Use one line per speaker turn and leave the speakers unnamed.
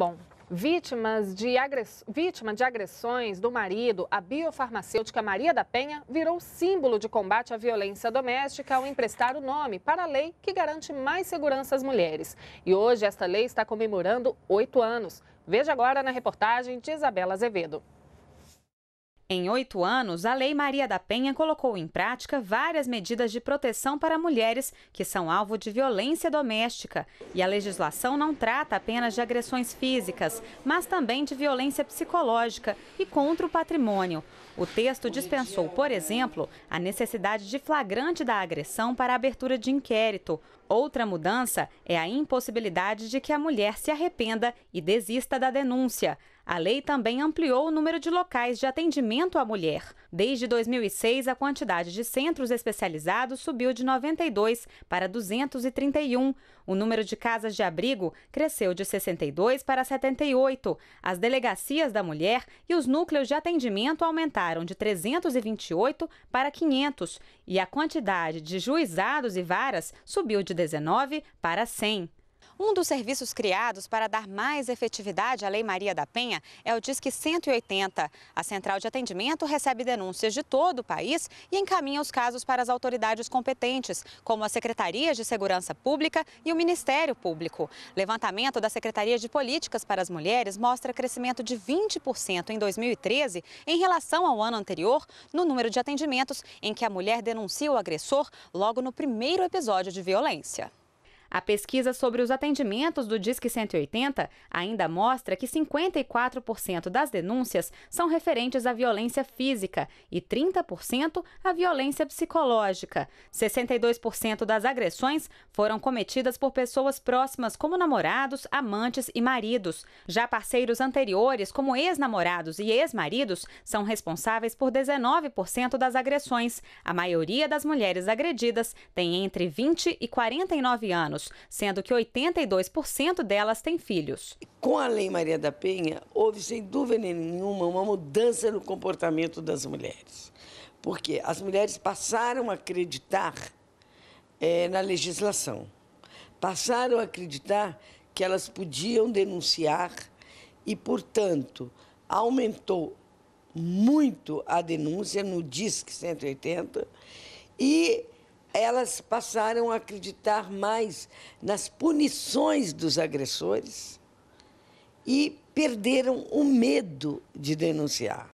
Bom, Vítimas de agress... Vítima de agressões do marido, a biofarmacêutica Maria da Penha virou símbolo de combate à violência doméstica ao emprestar o nome para a lei que garante mais segurança às mulheres. E hoje esta lei está comemorando oito anos. Veja agora na reportagem de Isabela Azevedo.
Em oito anos, a Lei Maria da Penha colocou em prática várias medidas de proteção para mulheres que são alvo de violência doméstica. E a legislação não trata apenas de agressões físicas, mas também de violência psicológica e contra o patrimônio. O texto dispensou, por exemplo, a necessidade de flagrante da agressão para abertura de inquérito. Outra mudança é a impossibilidade de que a mulher se arrependa e desista da denúncia. A lei também ampliou o número de locais de atendimento à mulher. Desde 2006, a quantidade de centros especializados subiu de 92 para 231. O número de casas de abrigo cresceu de 62 para 78. As delegacias da mulher e os núcleos de atendimento aumentaram de 328 para 500. E a quantidade de juizados e varas subiu de XIX para 100. Um dos serviços criados para dar mais efetividade à Lei Maria da Penha é o Disque 180. A central de atendimento recebe denúncias de todo o país e encaminha os casos para as autoridades competentes, como as Secretarias de Segurança Pública e o Ministério Público. Levantamento da Secretaria de Políticas para as Mulheres mostra crescimento de 20% em 2013 em relação ao ano anterior no número de atendimentos em que a mulher denuncia o agressor logo no primeiro episódio de violência. A pesquisa sobre os atendimentos do Disque 180 ainda mostra que 54% das denúncias são referentes à violência física e 30% à violência psicológica. 62% das agressões foram cometidas por pessoas próximas, como namorados, amantes e maridos. Já parceiros anteriores, como ex-namorados e ex-maridos, são responsáveis por 19% das agressões. A maioria das mulheres agredidas tem entre 20 e 49 anos anos, sendo que 82% delas têm filhos.
Com a Lei Maria da Penha, houve, sem dúvida nenhuma, uma mudança no comportamento das mulheres. Porque as mulheres passaram a acreditar é, na legislação, passaram a acreditar que elas podiam denunciar e, portanto, aumentou muito a denúncia no DISC 180 e elas passaram a acreditar mais nas punições dos agressores e perderam o medo de denunciar.